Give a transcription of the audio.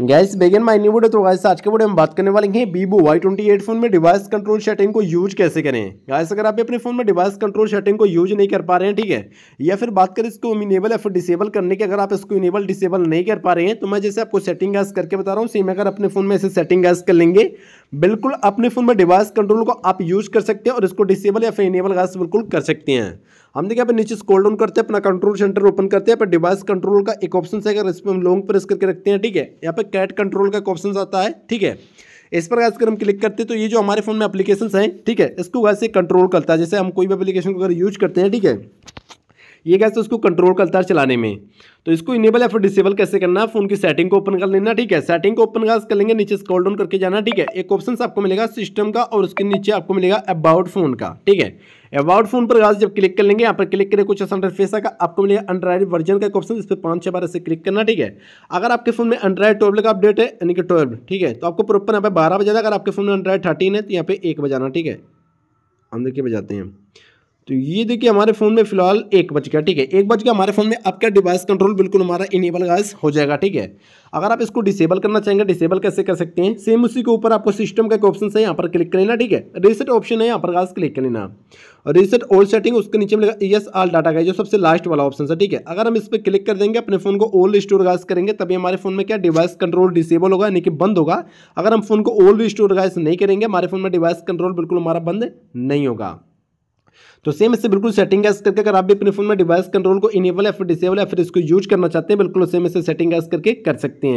gas बेगन my new तो gas आज के बोर्ड हम बात करने वाले हैं Vivo Y twenty eight phone में डिवाइस कंट्रोल सेटिंग को यूज कैसे करें गैस अगर आप अपने फोन में डिवाइस कंट्रोल सेटिंग को यूज नहीं कर पा रहे हैं ठीक है या फिर बात करें इसको इनेबल या फिर डिसेबल करने की अगर आप इसको इनेबल डिसेबल नहीं कर पा रहे हैं तो मैं जैसे आपको सेटिंग गैस करके बता रहा हूँ सेम अगर अपने फोन में ऐसे सेटिंग गैस कर लेंगे बिल्कुल अपने फ़ोन में डिवाइस कंट्रोल को आप यूज़ कर सकते हैं और इसको डिसेबल या फिर इनेबल गैस बिल्कुल कर सकते हैं हम देखिए यहाँ नीचे स्कोल डाउन करते हैं अपना कंट्रोल सेंटर ओपन करते हैं पर डिवाइस कंट्रोल का एक ऑप्शन से अगर इस पर हम लॉन्ग प्रेस करके रखते हैं ठीक है यहाँ पर कैट कंट्रोल का एक ऑप्शन आता है ठीक है इस पर अगर हम क्लिक करते हैं तो ये जो हमारे फ़ोन में एप्लीकेशन हैं ठीक है इसको वैसे से कंट्रोल करता है जैसे हम कोई भी एप्लीकेशन को अगर यूज करते हैं ठीक है ये कैसे उसको कंट्रोल करता है चलाने में तो इसको इनेबल या फिर डिसेबल कैसे करना है फोन की सेटिंग को ओपन कर लेना ठीक है सेटिंग को ओपन कर लेंगे नीचे स्क्रॉल डाउन करके जाना ठीक है एक ऑप्शन आपको मिलेगा सिस्टम का और उसके नीचे आपको मिलेगा अबाउट फोन का ठीक है अबाउट फोन पर गाज जब क्लिक कर लेंगे यहाँ पर क्लिक करें कुछ ऐसा इंटरफेस आएगा आपको मिलेगा एंड्रॉइड वर्जन का एक ऑप्शन इस पर पाँच छः बार ऐसे क्लिक करना ठीक है अगर आपके फोन में एंड्रॉइड ट्वेल्व का अपडेट है यानी कि ट्वेल्व ठीक है तो आपको प्रॉपर यहाँ पर बारह बजाना अगर आपके फोन में एंड्रॉइड थर्टीन है तो यहाँ पे एक बजाना ठीक है हम देखिए बजाते हैं तो ये देखिए हमारे फ़ोन में फिलहाल एक बज गया ठीक है एक बज गया हमारे फ़ोन में आपका डिवाइस कंट्रोल बिल्कुल हमारा इनेबल गाइस हो जाएगा ठीक है अगर आप इसको डिसेबल करना चाहेंगे डिसेबल कैसे कर सकते हैं सेम उसी के ऊपर आपको सिस्टम का एक ऑप्शन है यहाँ पर क्लिक कर लेना ठीक है रिसेट ऑप्शन है यहाँ पर गाइस क्लिक कर लेना और रिसेट ओल्ड सेटिंग उसके नीचे मिलेगा यस आल डाटा का जो सबसे लास्ट वाला ऑप्शन है ठीक है अगर हम इस पर क्लिक कर देंगे अपने फ़ोन को ओल्ड स्टोर गाइस करेंगे तभी हमारे फ़ोन में क्या डिवाइस कंट्रोल डिसेबल होगा यानी कि बंद होगा अगर हम फ़ोन को ओल्ड स्टोर गाइस नहीं करेंगे हमारे फ़ोन में डिवाइस कंट्रोल बिल्कुल हमारा बंद नहीं होगा तो सेम इससे बिल्कुल सेटिंग एस करके अगर आप भी अपने फोन में डिवाइस कंट्रोल को इनेबल या फिर डिसेबल या फिर इसको यूज करना चाहते हैं बिल्कुल सेम इससे सेटिंग एस करके कर सकते हैं